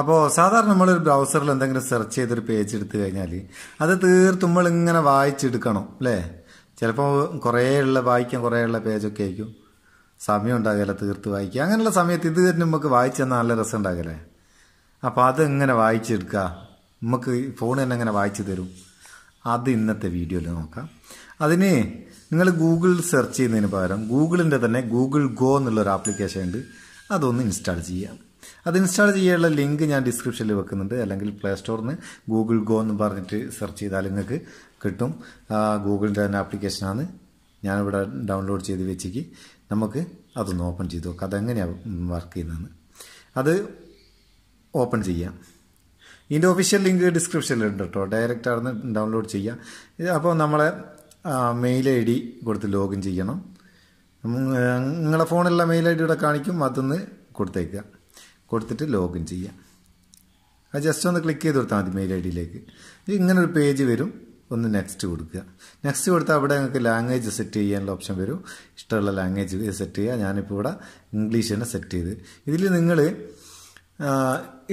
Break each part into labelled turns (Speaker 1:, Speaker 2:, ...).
Speaker 1: അപ്പോൾ സാധാരണ നമ്മളൊരു ബ്രൗസറിൽ എന്തെങ്കിലും സെർച്ച് ചെയ്തൊരു പേജ് എടുത്തു കഴിഞ്ഞാൽ അത് തീർത്തും നമ്മൾ ഇങ്ങനെ വായിച്ചെടുക്കണം അല്ലേ ചിലപ്പോൾ കുറേ ഉള്ള വായിക്കാൻ കുറേ ഉള്ള പേജൊക്കെ ആയിരിക്കും സമയം ഉണ്ടാകില്ല തീർത്ത് വായിക്കുക അങ്ങനെയുള്ള സമയത്ത് ഇത് തന്നെ നമുക്ക് വായിച്ചു തന്നാൽ നല്ല രസം ഉണ്ടാകില്ലേ അപ്പോൾ അത് എങ്ങനെ വായിച്ചെടുക്കുക നമുക്ക് ഫോൺ തന്നെ എങ്ങനെ വായിച്ചു തരും അത് ഇന്നത്തെ വീഡിയോയിൽ നോക്കാം അതിന് നിങ്ങൾ ഗൂഗിൾ സെർച്ച് ചെയ്യുന്നതിന് പകരം ഗൂഗിളിൻ്റെ തന്നെ ഗൂഗിൾ ഗോ എന്നുള്ളൊരു ആപ്ലിക്കേഷൻ ഉണ്ട് അതൊന്ന് ഇൻസ്റ്റാൾ ചെയ്യാം അത് ഇൻസ്റ്റാൾ ചെയ്യാനുള്ള ലിങ്ക് ഞാൻ ഡിസ്ക്രിപ്ഷനിൽ വെക്കുന്നുണ്ട് അല്ലെങ്കിൽ പ്ലേ സ്റ്റോറിൽ നിന്ന് ഗൂഗിൾ ഗോ എന്ന് പറഞ്ഞിട്ട് സെർച്ച് ചെയ്താൽ നിങ്ങൾക്ക് കിട്ടും ഗൂഗിളിൻ്റെ തന്നെ ആപ്ലിക്കേഷനാണ് ഞാനിവിടെ ഡൗൺലോഡ് ചെയ്ത് വെച്ചേക്ക് നമുക്ക് അതൊന്ന് ഓപ്പൺ ചെയ്ത് നോക്കാം അതെങ്ങനെയാണ് വർക്ക് ചെയ്യുന്നതെന്ന് അത് ഓപ്പൺ ചെയ്യാം ഇതിൻ്റെ ഒഫീഷ്യൽ ലിങ്ക് ഡിസ്ക്രിപ്ഷനിലുണ്ട് കേട്ടോ ഡയറക്റ്റ് ആണ് ഡൗൺലോഡ് ചെയ്യാം അപ്പോൾ നമ്മളെ മെയിൽ ഐ ഡി കൊടുത്ത് ലോഗിൻ ചെയ്യണം നിങ്ങളുടെ ഫോണിലുള്ള മെയിൽ ഐ ഇവിടെ കാണിക്കും അതൊന്ന് കൊടുത്തേക്കാം കൊടുത്തിട്ട് ലോഗിൻ ചെയ്യാം അത് ജസ്റ്റ് ഒന്ന് ക്ലിക്ക് ചെയ്ത് കൊടുത്താൽ മതി മെയിൽ ഐ ഡിയിലേക്ക് ഇങ്ങനൊരു പേജ് വരും ഒന്ന് നെക്സ്റ്റ് കൊടുക്കുക നെക്സ്റ്റ് കൊടുത്താൽ അവിടെ നിങ്ങൾക്ക് ലാംഗ്വേജ് സെറ്റ് ചെയ്യാനുള്ള ഓപ്ഷൻ വരും ഇഷ്ടമുള്ള ലാംഗ്വേജ് സെറ്റ് ചെയ്യുക ഞാനിപ്പോൾ ഇവിടെ ഇംഗ്ലീഷ് തന്നെ സെറ്റ് ചെയ്ത് ഇതിൽ നിങ്ങൾ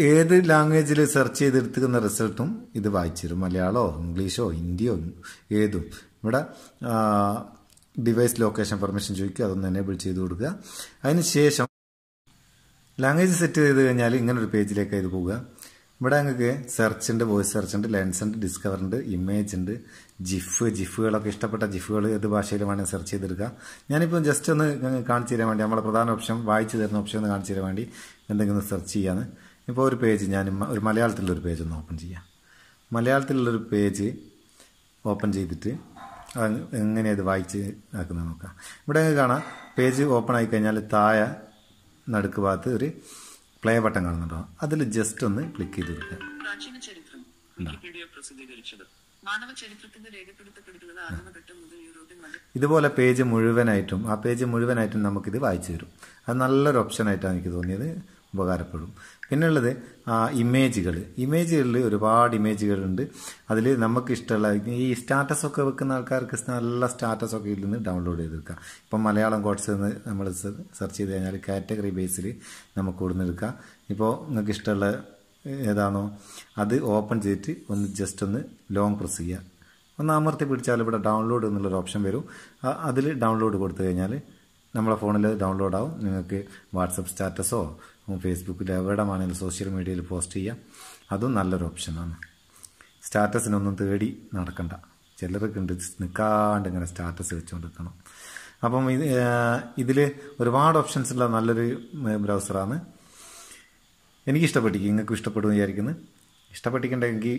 Speaker 1: ഏത് ലാംഗ്വേജിൽ സെർച്ച് ചെയ്തെടുത്തുന്ന റിസൾട്ടും ഇത് വായിച്ചു തരും മലയാളമോ ഇംഗ്ലീഷോ ഹിന്ദിയോ ഏതും ഇവിടെ ഡിവൈസ് ലൊക്കേഷൻ പെർമിഷൻ ചോദിക്കുക അതൊന്ന് എനേബിൾ ചെയ്ത് കൊടുക്കുക അതിന് ശേഷം ലാംഗ്വേജ് സെറ്റ് ചെയ്ത് കഴിഞ്ഞാൽ ഇങ്ങനെ ഒരു പേജിലേക്ക് ഇത് പോവുക ഇവിടെ നിങ്ങൾക്ക് സെർച്ച് ഉണ്ട് വോയിസ് സെർച്ച് ഉണ്ട് ലെൻസ് ഉണ്ട് ഡിസ്കവർ ഉണ്ട് ഇമേജ് ഉണ്ട് ജിഫ് ജിഫുകളൊക്കെ ഇഷ്ടപ്പെട്ട ജിഫുകൾ ഏത് ഭാഷയിൽ വേണമെങ്കിൽ സെർച്ച് ചെയ്തെടുക്കുക ഞാനിപ്പോൾ ജസ്റ്റ് ഒന്ന് കാണിച്ചു തരാൻ വേണ്ടി നമ്മളെ പ്രധാന ഓപ്ഷൻ വായിച്ചു തരുന്ന ഓപ്ഷൻ ഒന്ന് കാണിച്ചു തരാൻ വേണ്ടി എന്തെങ്കിലും സെർച്ച് ചെയ്യാന്ന് ഇപ്പോൾ ഒരു പേജ് ഞാൻ ഒരു മലയാളത്തിലുള്ളൊരു പേജ് ഒന്ന് ഓപ്പൺ ചെയ്യാം മലയാളത്തിലുള്ളൊരു പേജ് ഓപ്പൺ ചെയ്തിട്ട് എങ്ങനെയത് വായിച്ച് ആക്കുന്നത് നോക്കാം ഇവിടെ കാണാം പേജ് ഓപ്പൺ ആയിക്കഴിഞ്ഞാൽ താഴെ നടുക്ക് ഭാഗത്ത് ഒരു പ്ലേ ബട്ടൺ കാണുന്നുണ്ടോ അതിൽ ജസ്റ്റ് ഒന്ന് ക്ലിക്ക് ചെയ്ത് കൊടുക്കുക ഇതുപോലെ പേജ് മുഴുവനായിട്ടും ആ പേജ് മുഴുവനായിട്ടും നമുക്കിത് വായിച്ചു തരും അത് നല്ലൊരു ഓപ്ഷനായിട്ടാണ് എനിക്ക് തോന്നിയത് ഉപകാരപ്പെടും പിന്നുള്ളത് ഇമേജുകൾ ഇമേജുകളിൽ ഒരുപാട് ഇമേജുകളുണ്ട് അതിൽ നമുക്ക് ഇഷ്ടമുള്ള ഈ സ്റ്റാറ്റസൊക്കെ വെക്കുന്ന ആൾക്കാർക്ക് നല്ല സ്റ്റാറ്റസൊക്കെ ഇതിൽ നിന്ന് ഡൗൺലോഡ് ചെയ്തെടുക്കാം ഇപ്പം മലയാളം കോഡ്സ് എന്ന് നമ്മൾ സെർച്ച് ചെയ്ത് കഴിഞ്ഞാൽ കാറ്റഗറി ബേസിൽ നമുക്ക് ഇവിടുന്ന് എടുക്കാം ഇപ്പോൾ നിങ്ങൾക്ക് ഇഷ്ടമുള്ള ഏതാണോ അത് ഓപ്പൺ ചെയ്തിട്ട് ഒന്ന് ജസ്റ്റ് ഒന്ന് ലോങ് പ്രസ് ചെയ്യുക ഒന്ന് അമർത്തി പിടിച്ചാൽ ഇവിടെ ഡൗൺലോഡ് എന്നുള്ളൊരു ഓപ്ഷൻ വരും അതിൽ ഡൗൺലോഡ് കൊടുത്തു കഴിഞ്ഞാൽ നമ്മളെ ഫോണിൽ ഡൗൺലോഡ് ആവും നിങ്ങൾക്ക് വാട്സപ്പ് സ്റ്റാറ്റസോ ഫേസ്ബുക്കിൽ എവിടെ വേണമെങ്കിലും സോഷ്യൽ മീഡിയയിൽ പോസ്റ്റ് ചെയ്യാം അതും നല്ലൊരു ഓപ്ഷനാണ് സ്റ്റാറ്റസിനൊന്നും തേടി നടക്കണ്ട ചിലർക്ക് ഉണ്ട് നിൽക്കാണ്ട് ഇങ്ങനെ സ്റ്റാറ്റസ് വെച്ചുകൊണ്ടിരിക്കണം അപ്പം ഇത് ഇതിൽ ഒരുപാട് ഓപ്ഷൻസ് ഉള്ള നല്ലൊരു ബ്രൗസറാണ് എനിക്കിഷ്ടപ്പെട്ടിരിക്കും നിങ്ങൾക്ക് ഇഷ്ടപ്പെടും വിചാരിക്കുന്നു ഇഷ്ടപ്പെട്ടിട്ടുണ്ടെങ്കിൽ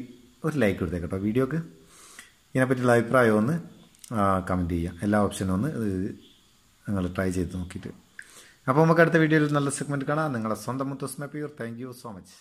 Speaker 1: ഒരു ലൈക്ക് കൊടുത്തേ കേട്ടോ വീഡിയോക്ക് ഇതിനെപ്പറ്റിയുള്ള അഭിപ്രായം ഒന്ന് കമൻറ്റ് ചെയ്യുക എല്ലാ ഓപ്ഷനും ഒന്ന് നിങ്ങൾ ട്രൈ ചെയ്ത് നോക്കിയിട്ട് അപ്പോൾ നമുക്ക് അടുത്ത വീഡിയോയിൽ നല്ല സെഗ്മെൻറ്റ് കാണാം നിങ്ങളുടെ സ്വന്തം മുത്തസ്മ പ്യൂർ താങ്ക് യു സോ മച്ച്